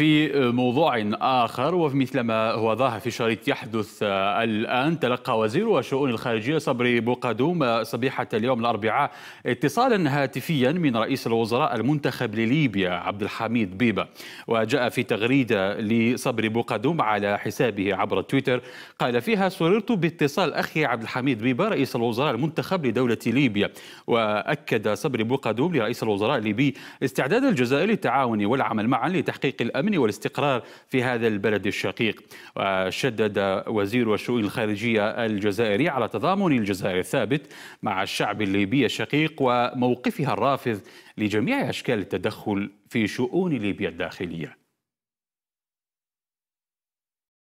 في آه، موضوع آخر ما هو ظاهر في شريط يحدث آه، الآن تلقى وزير الشؤون الخارجية صبري بوقدوم آه، صبيحة اليوم الأربعاء اتصالا هاتفيا من رئيس الوزراء المنتخب لليبيا عبد الحميد بيبا وجاء في تغريدة لصبري بوقدوم على حسابه عبر تويتر قال فيها سررت باتصال أخي عبد الحميد بيبا رئيس الوزراء المنتخب لدولة ليبيا وأكد صبري بوقدوم لرئيس الوزراء الليبي استعداد الجزائر للتعاون والعمل معا لتحقيق الأمن الأمن والاستقرار في هذا البلد الشقيق وشدد وزير الشؤون الخارجية الجزائري على تضامن الجزائر الثابت مع الشعب الليبي الشقيق وموقفها الرافض لجميع أشكال التدخل في شؤون ليبيا الداخلية